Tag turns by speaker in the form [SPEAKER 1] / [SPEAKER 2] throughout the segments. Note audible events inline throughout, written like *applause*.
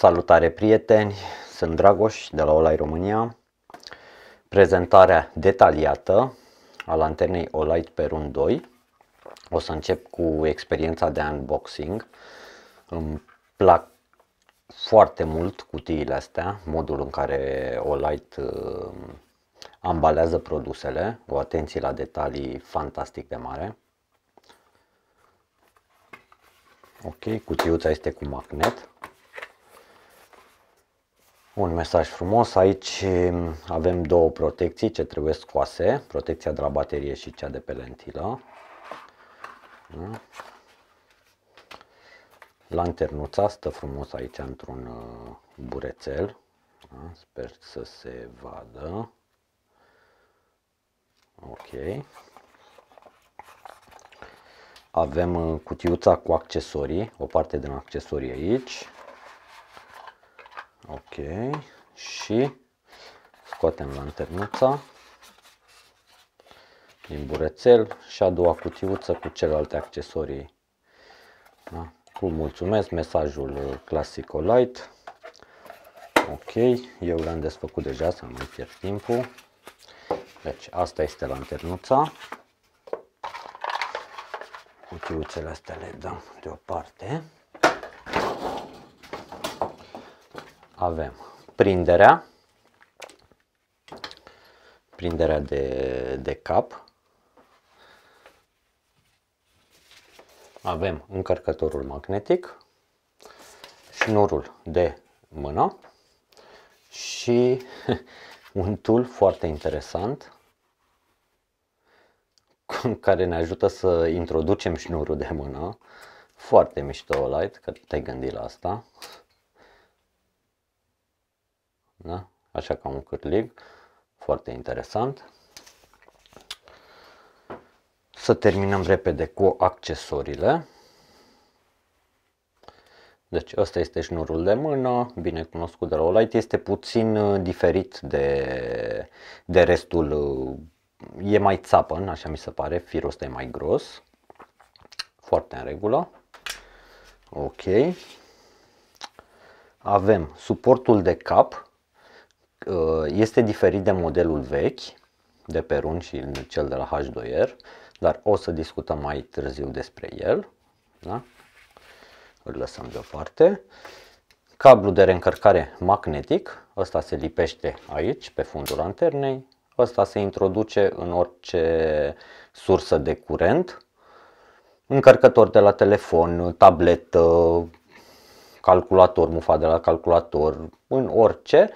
[SPEAKER 1] Salutare prieteni, sunt Dragoș de la Olai România. Prezentarea detaliată a lanternei Olight Perun 2. O să încep cu experiența de unboxing. Îmi plac foarte mult cutiile astea, modul în care Olight uh, ambalează produsele, o atenție la detalii fantastic de mare. Ok, cutiuța este cu magnet, un mesaj frumos, aici mm, avem două protecții ce trebuie scoase, protecția de la baterie și cea de pe lentilă. Da. Lanternuța stă frumos aici într-un uh, burețel, da, sper să se vadă. Ok. Avem uh, cutiuța cu accesorii, o parte din accesorii aici. Ok. Și scoatem lanternuța din burețel și a doua cutiuță cu celelalte accesorii. Da? Cu mulțumesc, mesajul clasic light. Ok, eu l-am desfăcut deja să nu mai pierd timpul. Deci asta este lanternuța. Cutiuțele astea le dăm deoparte. avem prinderea, prinderea de, de cap, avem încărcătorul magnetic, șnurul de mână și *laughs* un tool foarte interesant care ne ajută să introducem șnurul de mână. Foarte mișto light, că te-ai gândit la asta. Da? Așa ca un cârlig, foarte interesant. Să terminăm repede cu accesoriile. Deci ăsta este șnurul de mână, bine cunoscut de la Olight, este puțin uh, diferit de, de restul, uh, e mai țapăn, așa mi se pare, firul ăsta e mai gros, foarte în regulă. Ok. Avem suportul de cap, Uh, este diferit de modelul vechi de pe RUN și cel de la H2R, dar o să discutăm mai târziu despre el. Da? Îl lăsăm deoparte. Cablu de reîncărcare magnetic, ăsta se lipește aici, pe fundul lanternei. Ăsta se introduce în orice sursă de curent. Încărcător de la telefon, tabletă, calculator, mufa de la calculator, în orice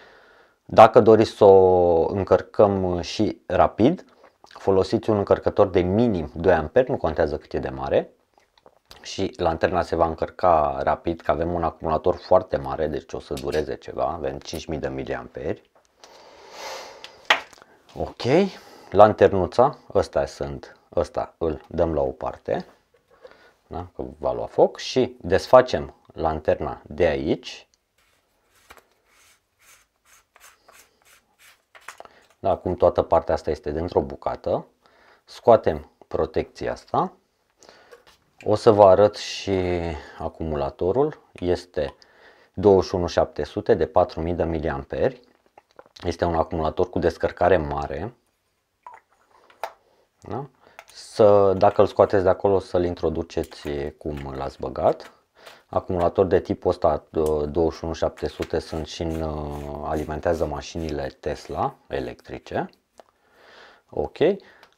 [SPEAKER 1] dacă doriți să o încărcăm și rapid, folosiți un încărcător de minim 2A, nu contează cât e de mare și lanterna se va încărca rapid, că avem un acumulator foarte mare, deci o să dureze ceva, avem 5000 de miliamperi. Ok, lanternuța, ăsta sunt, ăsta îl dăm la o parte, da? că va lua foc și desfacem lanterna de aici Da, acum toată partea asta este dintr-o bucată. Scoatem protecția asta. O să vă arăt și acumulatorul. Este 21700 de 4000 de mAh. Este un acumulator cu descărcare mare. Da? Să, dacă îl scoateți de acolo, să-l introduceți cum l-ați băgat. Acumulatori de tipul ăsta 21700 sunt și în, uh, alimentează mașinile Tesla electrice. Ok.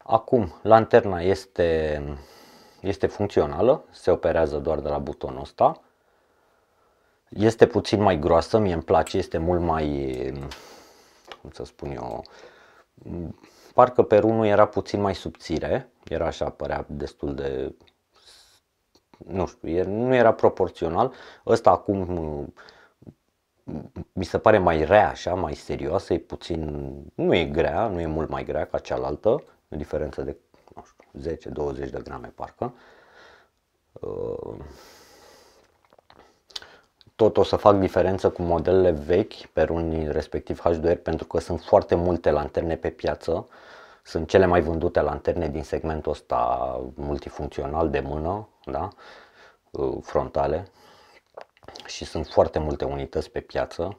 [SPEAKER 1] Acum lanterna este, este funcțională, se operează doar de la butonul ăsta. Este puțin mai groasă, mie îmi place, este mult mai, cum să spun eu, parcă perunul era puțin mai subțire, era așa, părea destul de nu știu, nu era proporțional. Ăsta acum mi se pare mai rea așa, mai serioasă, e puțin, nu e grea, nu e mult mai grea ca cealaltă, în diferență de, nu știu, 10-20 de grame parcă. Uh, tot o să fac diferență cu modelele vechi pe unii respectiv H2R pentru că sunt foarte multe lanterne pe piață sunt cele mai vândute lanterne din segmentul ăsta multifuncțional de mână, da? Uh, frontale și sunt foarte multe unități pe piață.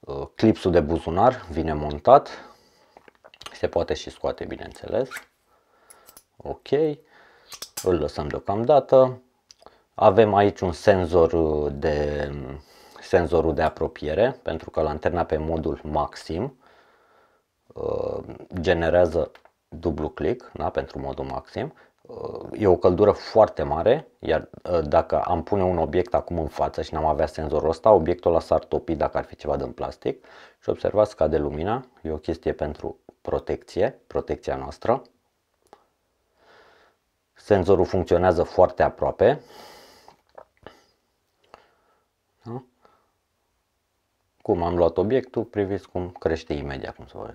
[SPEAKER 1] Uh, clipsul de buzunar vine montat, se poate și scoate bineînțeles. Ok, îl lăsăm deocamdată. Avem aici un senzor uh, de senzorul de apropiere pentru că lanterna pe modul maxim Uh, generează dublu click da? pentru modul maxim. Uh, e o căldură foarte mare, iar uh, dacă am pune un obiect acum în față și n-am avea senzorul ăsta, obiectul ăla s-ar topi dacă ar fi ceva din plastic. Și observați cade lumina, e o chestie pentru protecție, protecția noastră. Senzorul funcționează foarte aproape. Da? Cum am luat obiectul, priviți cum crește imediat, cum să vă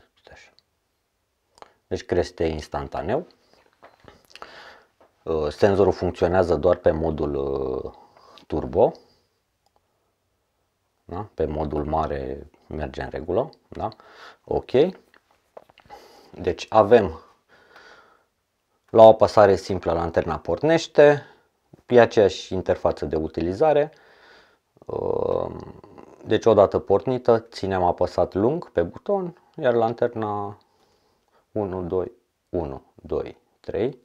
[SPEAKER 1] deci crește instantaneu. Uh, senzorul funcționează doar pe modul uh, turbo, da? pe modul mare merge în regulă, da? ok. Deci avem la o apăsare simplă lanterna pornește, pe aceeași interfață de utilizare, uh, deci odată pornită ținem apăsat lung pe buton, iar lanterna 1, 2, 1, 2, 3.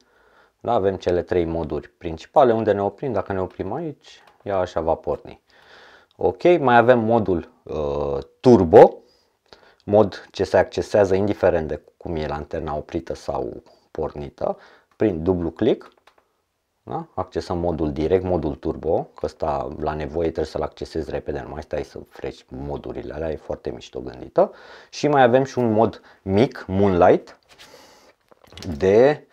[SPEAKER 1] Da? Avem cele trei moduri principale unde ne oprim. Dacă ne oprim aici, ea așa va porni. Ok, mai avem modul uh, turbo, mod ce se accesează indiferent de cum e lanterna oprită sau pornită, prin dublu click. Da? Accesăm modul direct, modul turbo, că ăsta la nevoie trebuie să-l accesezi repede, nu mai stai să freci modurile alea, e foarte mișto gândită. Și mai avem și un mod mic, Moonlight, de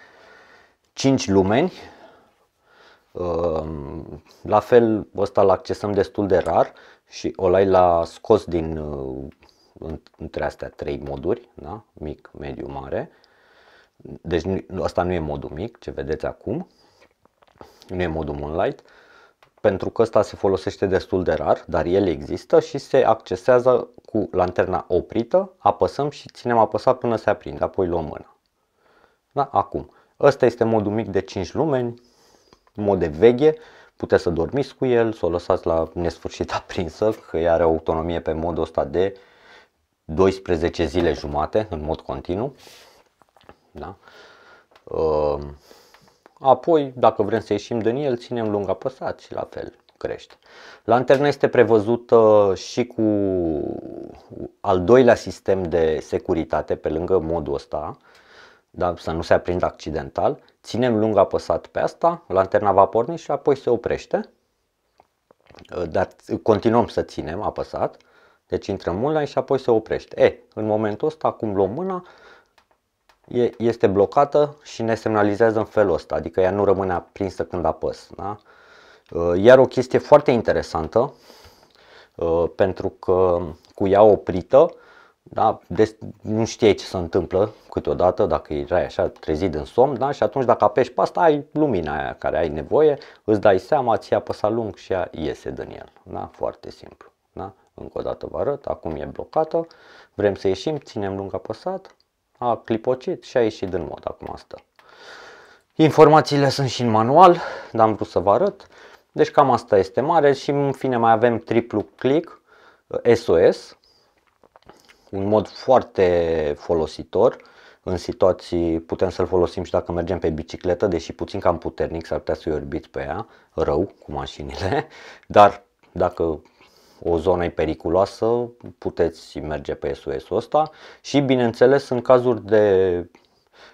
[SPEAKER 1] 5 lumeni. Ehm, la fel, ăsta îl accesăm destul de rar și Olai l-a scos din uh, între astea trei moduri, da? mic, mediu, mare. Deci asta nu e modul mic, ce vedeți acum, nu e modul Moonlight, pentru că ăsta se folosește destul de rar, dar el există și se accesează cu lanterna oprită, apăsăm și ținem apăsat până se aprinde, apoi luăm mâna. Da? Acum, ăsta este modul mic de 5 lumeni, mod de veghe, puteți să dormiți cu el, să o lăsați la nesfârșit *laughs* aprinsă, că ea are autonomie pe modul ăsta de 12 zile jumate în mod continuu. Da? Uh, Apoi, dacă vrem să ieșim din el, ținem lung apăsat și la fel crește. Lanterna este prevăzută și cu al doilea sistem de securitate pe lângă modul ăsta, dar să nu se aprindă accidental. Ținem lung apăsat pe asta, lanterna va porni și apoi se oprește. Dar continuăm să ținem apăsat, deci intrăm mult și apoi se oprește. E, în momentul ăsta, acum luăm mâna, este blocată și ne semnalizează în felul ăsta, adică ea nu rămâne aprinsă când apăs. Da? Uh, iar o chestie foarte interesantă, uh, pentru că cu ea oprită, da, nu știi ce se întâmplă câteodată dacă erai așa trezit în somn da? și atunci dacă apeși pe asta ai lumina aia care ai nevoie, îți dai seama, ți apăsa lung și ea iese din el. Da? Foarte simplu. Da? Încă o dată vă arăt, acum e blocată, vrem să ieșim, ținem lung apăsat, a clipocit și a ieșit din mod acum asta. Informațiile sunt și în manual, dar am vrut să vă arăt. Deci cam asta este mare și în fine mai avem triplu click SOS, eh, un mod foarte folositor în situații, putem să-l folosim și dacă mergem pe bicicletă, deși puțin cam puternic, s-ar putea să-i orbiți pe ea, rău, cu mașinile, *laughs* dar dacă o zonă e periculoasă, puteți merge pe SOS-ul ăsta și bineînțeles în cazuri de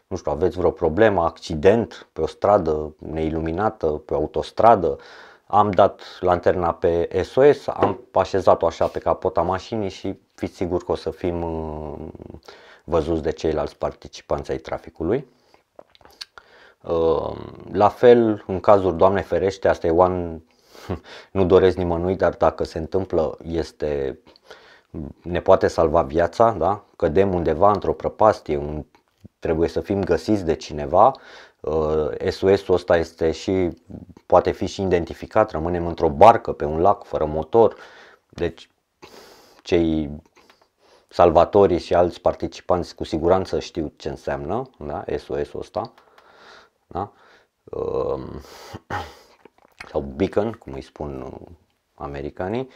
[SPEAKER 1] nu știu, aveți vreo problemă, accident pe o stradă neiluminată, pe o autostradă, am dat lanterna pe SOS, am așezat-o așa pe capota mașinii și fiți sigur că o să fim uh, văzuți de ceilalți participanți ai traficului. Uh, la fel, în cazul Doamne ferește, asta e one *laughs* nu doresc nimănui, dar dacă se întâmplă, este, ne poate salva viața, da? cădem undeva într-o prăpastie, un, trebuie să fim găsiți de cineva, uh, SOS-ul ăsta este și, poate fi și identificat, rămânem într-o barcă pe un lac fără motor, deci cei salvatorii și alți participanți cu siguranță știu ce înseamnă da? SOS-ul ăsta. Da? Uh, *clears throat* sau beacon, cum îi spun uh, americanii,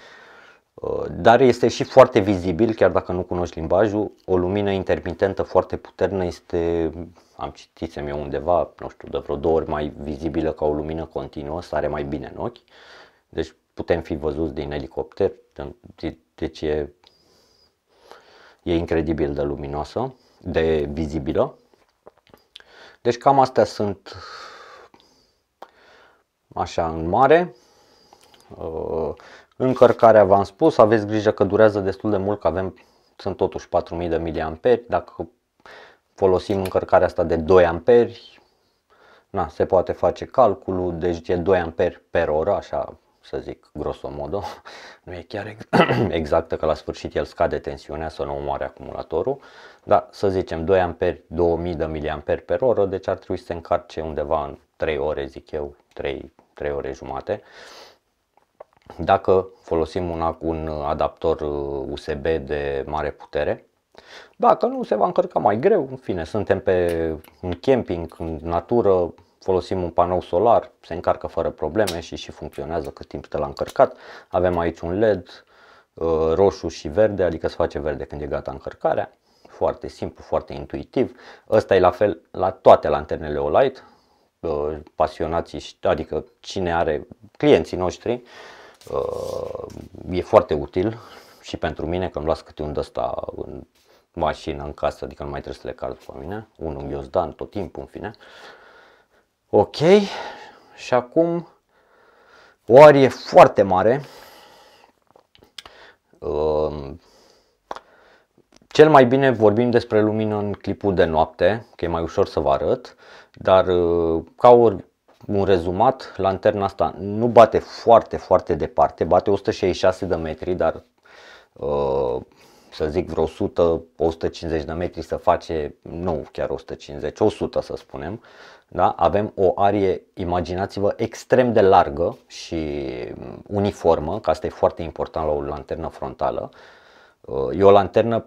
[SPEAKER 1] uh, dar este și foarte vizibil, chiar dacă nu cunoști limbajul, o lumină intermitentă foarte puternă este, am citit eu undeva, nu știu, de vreo două ori mai vizibilă ca o lumină continuă, sare mai bine în ochi. Deci putem fi văzuți din elicopter, deci e, e incredibil de luminoasă, de vizibilă. Deci cam astea sunt așa în mare. Uh, încărcarea v-am spus, aveți grijă că durează destul de mult, că avem, sunt totuși 4000 de miliamperi, dacă folosim încărcarea asta de 2 amperi, na, se poate face calculul, deci e 2 amperi per oră, așa să zic grosomodo, *laughs* nu e chiar *clears throat* exactă că la sfârșit el scade tensiunea să nu omoare acumulatorul, dar să zicem 2 amperi, 2000 de miliamperi per oră, deci ar trebui să se încarce undeva în 3 ore, zic eu, 3 3 ore jumate. Dacă folosim un, un adaptor USB uh, de mare putere, dacă nu, se va încărca mai greu. În fine, suntem pe un camping, în natură, folosim un panou solar, se încarcă fără probleme și și funcționează cât timp te l-a încărcat. Avem aici un LED uh, roșu și verde, adică se face verde când e gata încărcarea. Foarte simplu, foarte intuitiv. Ăsta e la fel la toate lanternele Olight, Uh, pasionații, adică cine are clienții noștri, uh, e foarte util și pentru mine că îmi las câte un ăsta în mașină, în casă, adică nu mai trebuie să le card pe mine, unul mi-o dan tot timpul, în fine. Ok, și acum o arie foarte mare, uh, cel mai bine vorbim despre lumină în clipul de noapte, că e mai ușor să vă arăt, dar uh, ca un rezumat, lanterna asta nu bate foarte, foarte departe, bate 166 de metri, dar uh, să zic vreo 100-150 de metri să face, nu chiar 150, 100 să spunem, da? avem o arie, imaginați-vă, extrem de largă și uniformă, că asta e foarte important la o lanternă frontală. Uh, e o lanternă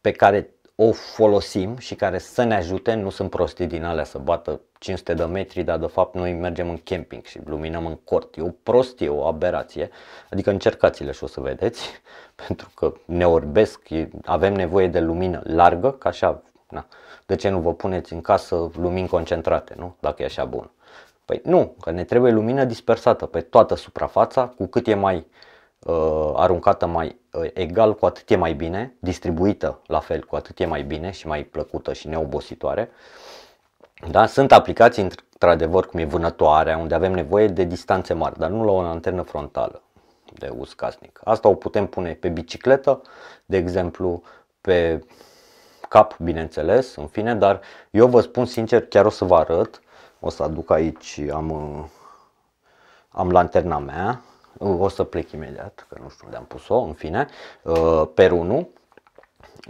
[SPEAKER 1] pe care o folosim și care să ne ajute, nu sunt prostii din alea să bată 500 de metri, dar de fapt noi mergem în camping și luminăm în cort. E o prostie, o aberație, adică încercați-le și o să vedeți, *laughs* pentru că ne orbesc, avem nevoie de lumină largă, ca așa, na. de ce nu vă puneți în casă lumini concentrate, nu? dacă e așa bun. Păi nu, că ne trebuie lumină dispersată pe toată suprafața, cu cât e mai uh, aruncată mai egal cu atât e mai bine, distribuită la fel cu atât e mai bine și mai plăcută și neobositoare. Da? Sunt aplicații într-adevăr cum e vânătoarea, unde avem nevoie de distanțe mari, dar nu la o antenă frontală de uz casnic. Asta o putem pune pe bicicletă, de exemplu, pe cap, bineînțeles, în fine, dar eu vă spun sincer, chiar o să vă arăt, o să aduc aici, am, am lanterna mea, o să plec imediat, că nu știu unde am pus-o, în fine, uh, Perunu.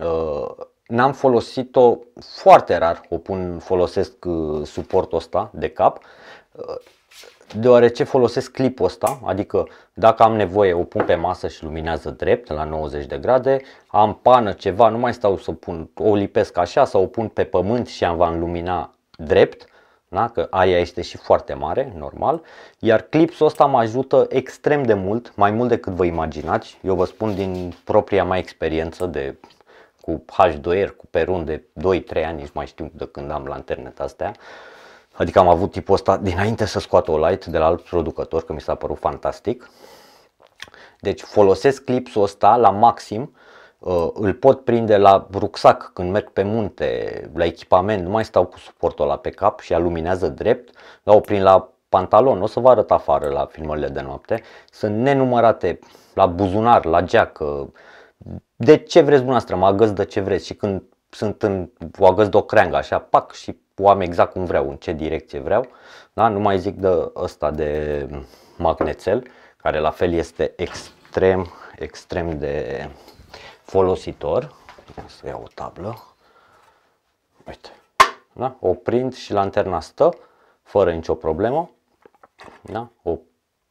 [SPEAKER 1] Uh, n-am folosit-o foarte rar, o pun, folosesc uh, suportul ăsta de cap, deoarece folosesc clipul ăsta, adică dacă am nevoie o pun pe masă și luminează drept la 90 de grade, am pană ceva, nu mai stau să pun, o lipesc așa sau o pun pe pământ și am va lumina drept da? Că aia este și foarte mare, normal, iar clipsul ăsta mă ajută extrem de mult, mai mult decât vă imaginați. Eu vă spun din propria mea experiență de cu H2R, cu Perun de 2-3 ani, nici mai știu de când am internet astea. Adică am avut tipul ăsta dinainte să scoată o light de la alt producător, că mi s-a părut fantastic. Deci folosesc clipsul ăsta la maxim Uh, îl pot prinde la rucsac când merg pe munte, la echipament, nu mai stau cu suportul ăla pe cap și aluminează drept, la o prin la pantalon, o să vă arăt afară la filmările de noapte, sunt nenumărate la buzunar, la geacă, de ce vreți dumneavoastră, mă agăs de ce vreți și când sunt în o agăs de o creangă așa, pac și o am exact cum vreau, în ce direcție vreau, da? nu mai zic de ăsta de magnețel, care la fel este extrem, extrem de folositor. să iau o tablă. Uite. Da? O prind și lanterna stă fără nicio problemă. Da? O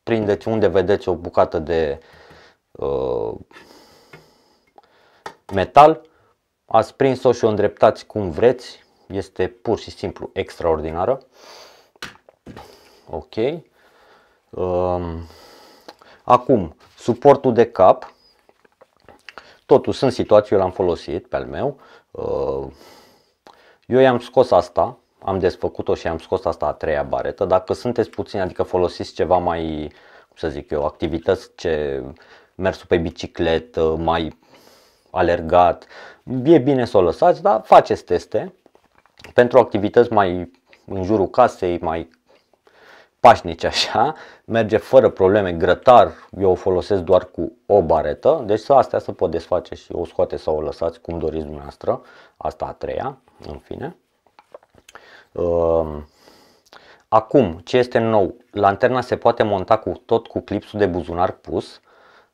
[SPEAKER 1] prindeți unde vedeți o bucată de uh, metal. Ați prins-o și o îndreptați cum vreți. Este pur și simplu extraordinară. Ok. Um, acum, suportul de cap Totuși sunt situații, eu l-am folosit pe al meu. Uh, eu i-am scos asta, am desfăcut-o și am scos asta a treia baretă. Dacă sunteți puțini, adică folosiți ceva mai, cum să zic eu, activități ce mersul pe bicicletă, mai alergat, e bine să o lăsați, dar faceți teste pentru activități mai în jurul casei, mai pașnici așa, merge fără probleme, grătar, eu o folosesc doar cu o baretă, deci astea se pot desface și o scoate sau o lăsați cum doriți dumneavoastră, asta a treia, în fine. Ehm, acum, ce este nou? Lanterna se poate monta cu tot cu clipsul de buzunar pus,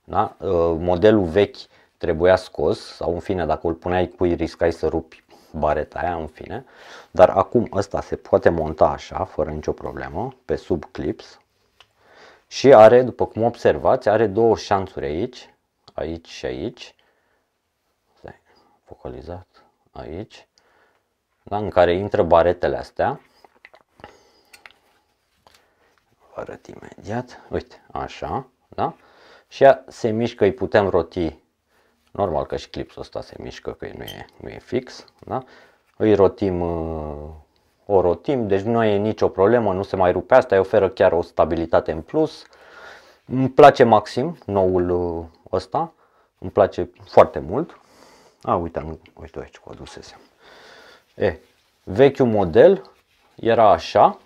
[SPEAKER 1] da? Ehm, modelul vechi trebuia scos sau în fine dacă îl puneai ei riscai să rupi bareta aia, în fine. Dar acum ăsta se poate monta așa, fără nicio problemă, pe sub clips. Și are, după cum observați, are două șanțuri aici, aici și aici. focalizat, aici. Da, în care intră baretele astea. Vă arăt imediat. Uite, așa, da? Și ea se mișcă, îi putem roti Normal că și clipsul ăsta se mișcă, că nu e, nu e fix. Da? Îi rotim, uh, o rotim, deci nu e nicio problemă, nu se mai rupe asta, îi oferă chiar o stabilitate în plus. Îmi place maxim noul uh, ăsta, îmi place foarte mult. A, uite, am, uite aici cu adusese. E, vechiul model era așa,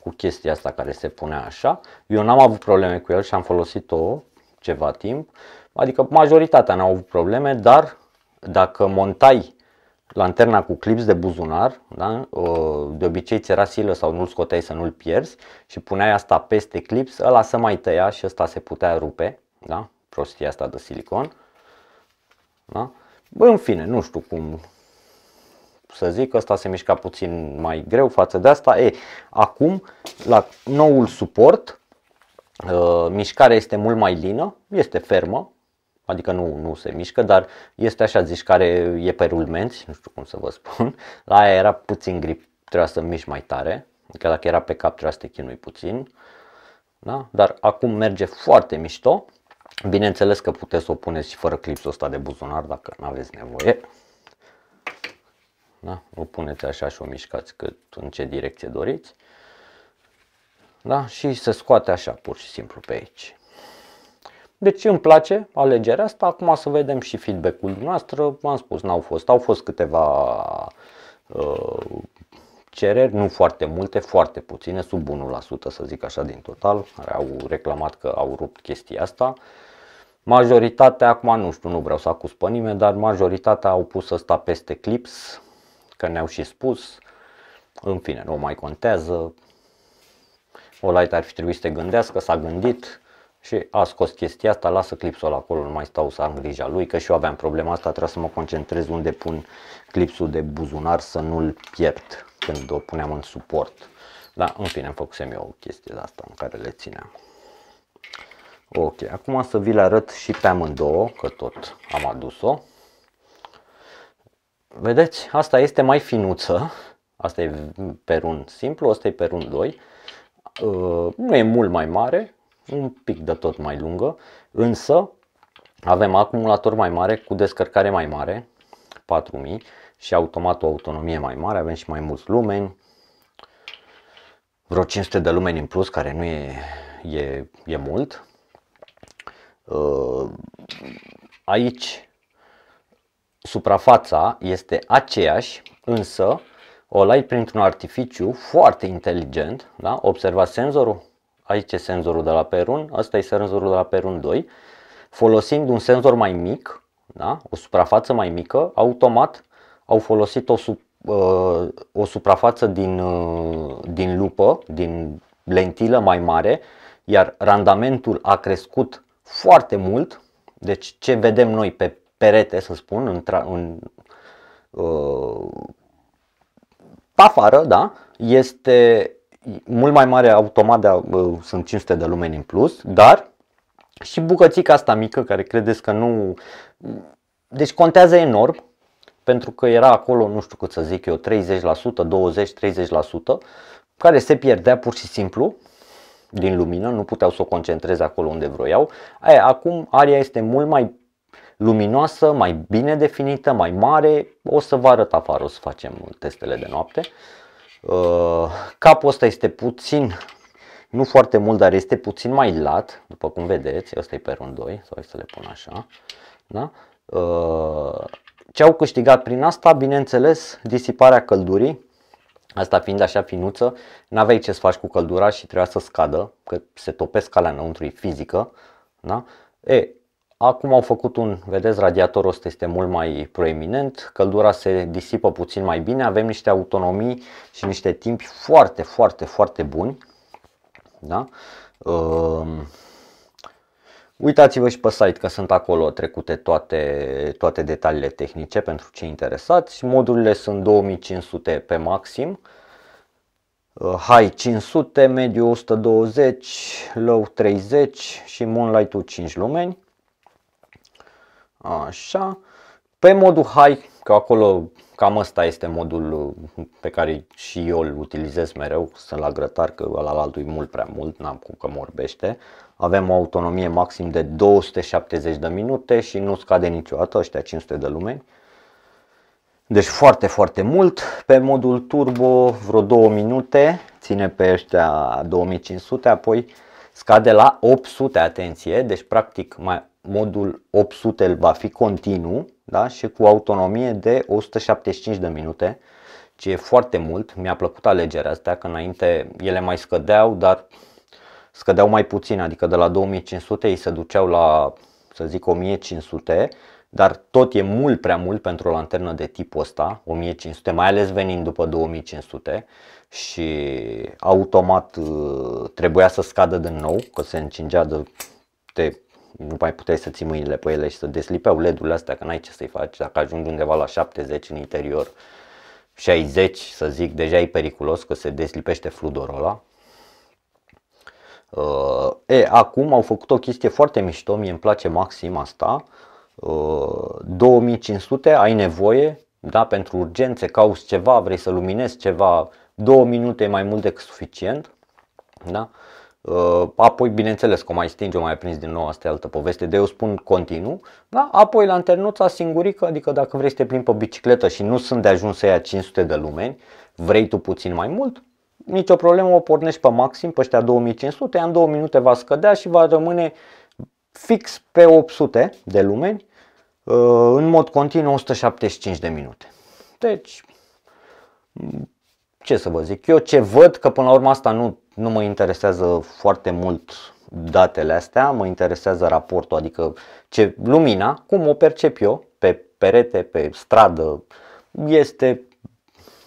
[SPEAKER 1] cu chestia asta care se punea așa. Eu n-am avut probleme cu el și am folosit-o ceva timp. Adică majoritatea n-au avut probleme, dar dacă montai lanterna cu clips de buzunar, da? Ă, de obicei ți era silă sau nu-l scoteai să nu-l pierzi și puneai asta peste clips, ăla să mai tăia și ăsta se putea rupe, da? prostia asta de silicon. Da? Bă, în fine, nu știu cum să zic, ăsta se mișca puțin mai greu față de asta. E, acum, la noul suport, ă, mișcarea este mult mai lină, este fermă, adică nu, nu se mișcă, dar este așa zici care e pe rulmenți, nu știu cum să vă spun, *laughs* la aia era puțin grip, trebuia să miști mai tare, adică dacă era pe cap trebuia să te chinui puțin, da? dar acum merge foarte mișto, bineînțeles că puteți să o puneți și fără clipsul ăsta de buzunar dacă nu aveți nevoie, da? o puneți așa și o mișcați cât în ce direcție doriți da? și se scoate așa pur și simplu pe aici. Deci îmi place alegerea asta, acum să vedem și feedback-ul noastră. v-am spus, n-au fost, au fost câteva uh, cereri, nu foarte multe, foarte puține, sub 1% să zic așa din total, care au reclamat că au rupt chestia asta. Majoritatea, acum nu știu, nu vreau să acuz pe nimeni, dar majoritatea au pus asta peste clips, că ne-au și spus, în fine, nu mai contează, Olight ar fi trebuit să te gândească, s-a gândit, și a scos chestia asta, lasă clipsul acolo, nu mai stau să am grija lui, că și eu aveam problema asta, trebuie să mă concentrez unde pun clipsul de buzunar să nu-l pierd când o puneam în suport. Dar în fine am făcut eu o chestie de asta în care le țineam. Ok, acum să vi le arăt și pe amândouă, că tot am adus-o. Vedeți, asta este mai finuță, asta e perun simplu, asta e perun 2. Uh, nu e mult mai mare, un pic de tot mai lungă, însă avem acumulator mai mare cu descărcare mai mare, 4000 și automat o autonomie mai mare, avem și mai mulți lumeni, vreo 500 de lumeni în plus, care nu e, e, e mult. Uh, aici suprafața este aceeași, însă o lai printr-un artificiu foarte inteligent, da? observați senzorul, aici e senzorul de la Perun, ăsta e senzorul de la Perun 2, folosind un senzor mai mic, da? o suprafață mai mică, automat au folosit o, sub, uh, o suprafață din, uh, din lupă, din lentilă mai mare, iar randamentul a crescut foarte mult, deci ce vedem noi pe perete, să spun, în, în uh, afară, da, este mult mai mare automat de, uh, sunt 500 de lumeni în plus, dar și bucățica asta mică care credeți că nu... Deci contează enorm pentru că era acolo, nu știu cât să zic eu, 30%, 20-30% care se pierdea pur și simplu din lumină, nu puteau să o concentreze acolo unde vroiau. Aia, acum aria este mult mai luminoasă, mai bine definită, mai mare. O să vă arăt afară, o să facem testele de noapte. Uh, capul ăsta este puțin, nu foarte mult, dar este puțin mai lat, după cum vedeți, ăsta e pe rând 2, sau să le pun așa. Da? Uh, ce au câștigat prin asta? Bineînțeles, disiparea căldurii, Asta fiind așa finuță, n-aveai ce să faci cu căldura și trebuia să scadă, că se topesc calea înăuntru, e fizică. Da? E, Acum au făcut un, vedeți, radiatorul ăsta este mult mai proeminent, căldura se disipă puțin mai bine, avem niște autonomii și niște timpi foarte, foarte, foarte buni. Da? Ehm, uitați-vă și pe site că sunt acolo trecute toate, toate detaliile tehnice pentru cei interesați. Modurile sunt 2500 pe maxim, eh, high 500, mediu 120, low 30 și moonlight-ul 5 lumeni. Așa. Pe modul high, că acolo cam asta este modul uh, pe care și eu îl utilizez mereu, sunt la grătar că la altul e mult prea mult, n-am cum că morbește. Avem o autonomie maxim de 270 de minute și nu scade niciodată, ăștia 500 de lumeni. Deci foarte, foarte mult. Pe modul turbo vreo 2 minute, ține pe ăștia 2500, apoi scade la 800, atenție, deci practic mai modul 800 va fi continuu da? și cu autonomie de 175 de minute, ce e foarte mult. Mi-a plăcut alegerea asta, că înainte ele mai scădeau, dar scădeau mai puțin, adică de la 2500 ei se duceau la, să zic, 1500, dar tot e mult prea mult pentru o lanternă de tipul ăsta, 1500, mai ales venind după 2500 și automat uh, trebuia să scadă din nou, că se încingea de, de nu mai puteai să ții mâinile pe ele și să deslipeau led urile astea, că n-ai ce să-i faci, dacă ajungi undeva la 70 în interior, 60 să zic, deja e periculos că se deslipește fludorul ăla. Uh, e, acum au făcut o chestie foarte mișto, mie îmi place maxim asta, 2500 uh, ai nevoie, da, pentru urgențe, cauți ceva, vrei să luminezi ceva, două minute e mai mult decât suficient, da? Uh, apoi, bineînțeles, că o mai stinge, o mai prins din nou, asta e altă poveste, de eu spun continuu. Da? Apoi la lanternuța singurică, adică dacă vrei să te plimbi pe bicicletă și nu sunt de ajuns să ia 500 de lumeni, vrei tu puțin mai mult, nicio problemă, o pornești pe maxim, pe ăștia 2500, în două minute va scădea și va rămâne fix pe 800 de lumeni, uh, în mod continuu 175 de minute. Deci, ce să vă zic, eu ce văd că până la urmă asta nu nu mă interesează foarte mult datele astea, mă interesează raportul, adică ce lumina, cum o percep eu pe perete, pe stradă, este,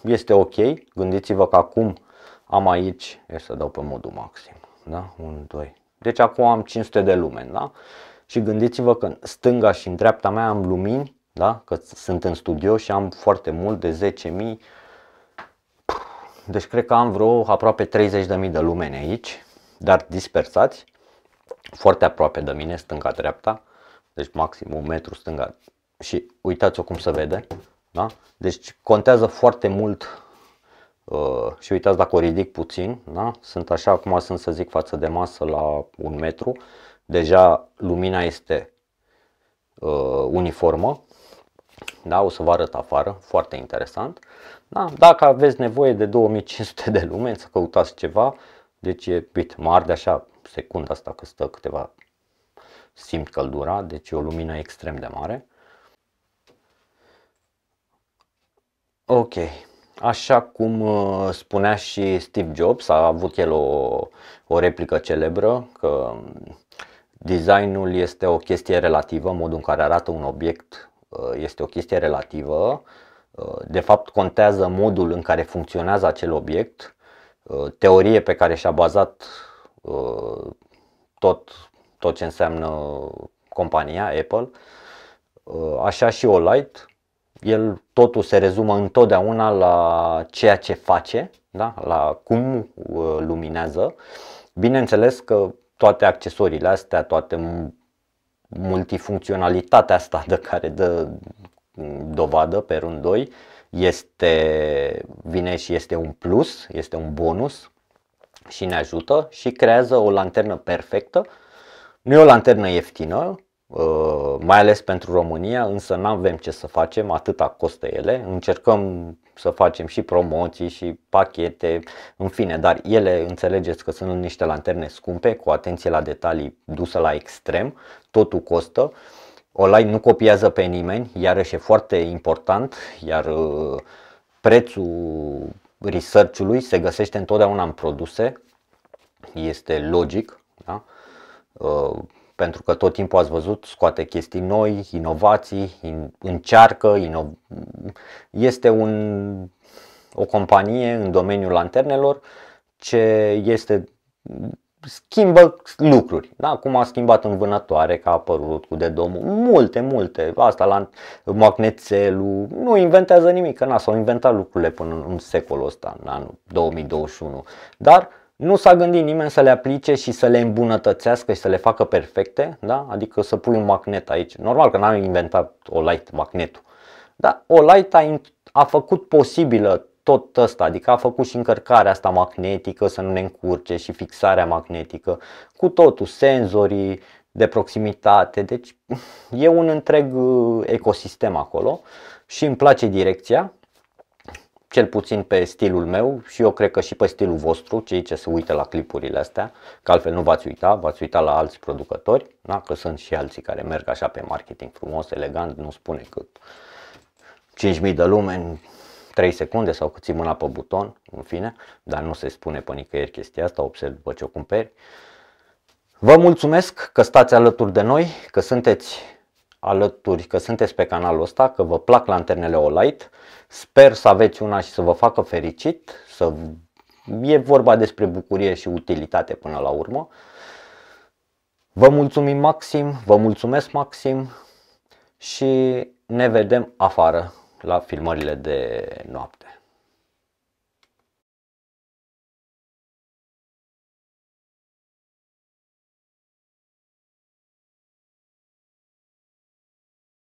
[SPEAKER 1] este ok. Gândiți-vă că acum am aici, e să dau pe modul maxim, da? 1, 2. Deci acum am 500 de lumeni, da? Și gândiți-vă că în stânga și în dreapta mea am lumini, da? Că sunt în studio și am foarte mult de 10.000 deci cred că am vreo aproape 30.000 de lumeni aici, dar dispersați, foarte aproape de mine, stânga-dreapta, deci maxim un metru stânga. Și uitați-o cum se vede. Da? Deci contează foarte mult uh, și uitați dacă o ridic puțin, da? sunt așa, cum sunt să zic față de masă la un metru, deja lumina este uh, uniformă, da? o să vă arăt afară, foarte interesant. Da? Dacă aveți nevoie de 2500 de lume să căutați ceva, deci e bit mare de așa, secunda asta că stă câteva simt căldura, deci e o lumină extrem de mare. Ok, așa cum uh, spunea și Steve Jobs, a avut el o, o replică celebră că mm, designul este o chestie relativă, modul în care arată un obiect uh, este o chestie relativă Uh, de fapt, contează modul în care funcționează acel obiect, uh, teorie pe care și-a bazat uh, tot, tot ce înseamnă compania Apple, așa și Olight, el totul se rezumă întotdeauna la ceea ce face, da? la cum luminează. Bineînțeles că toate accesoriile astea, toate multifuncționalitatea asta de care dă dovadă pe rând 2 este, vine și este un plus, este un bonus și ne ajută și creează o lanternă perfectă. Nu e o lanternă ieftină, uh, mai ales pentru România, însă nu avem ce să facem, atâta costă ele. Încercăm să facem și promoții și pachete, în fine, dar ele înțelegeți că sunt niște lanterne scumpe, cu atenție la detalii dusă la extrem, totul costă. Uh, Online nu copiază pe nimeni, iarăși e foarte important, iar uh, prețul research-ului se găsește întotdeauna în produse, este logic, da? Uh, pentru că tot timpul ați văzut, scoate chestii noi, inovații, încearcă, ino- este un, o companie în domeniul lanternelor ce este schimbă lucruri. Da? Cum a schimbat în vânătoare, că a apărut cu de domnul, multe, multe. Asta la magnețelul, nu inventează nimic, că n s-au inventat lucrurile până în, secolul ăsta, în anul 2021. Dar nu s-a gândit nimeni să le aplice și să le îmbunătățească și să le facă perfecte, da? adică să pui un magnet aici. Normal că n-am inventat o light magnetul, dar o light a, a făcut posibilă tot ăsta, adică a făcut și încărcarea asta magnetică să nu ne încurce și fixarea magnetică, cu totul, senzorii de proximitate, deci e un întreg uh, ecosistem acolo și îmi place direcția, cel puțin pe stilul meu și eu cred că și pe stilul vostru, cei ce se uită la clipurile astea, că altfel nu v-ați uita, v-ați uita la alți producători, da? că sunt și alții care merg așa pe marketing frumos, elegant, nu spune cât 5.000 de lume 3 secunde sau cu ții mâna pe buton, în fine, dar nu se spune pe nicăieri chestia asta, observ după ce o cumperi. Vă mulțumesc că stați alături de noi, că sunteți alături, că sunteți pe canalul ăsta, că vă plac lanternele Olight. Sper să aveți una și să vă facă fericit, să e vorba despre bucurie și utilitate până la urmă. Vă mulțumim maxim, vă mulțumesc maxim și ne vedem afară la filmările de noapte.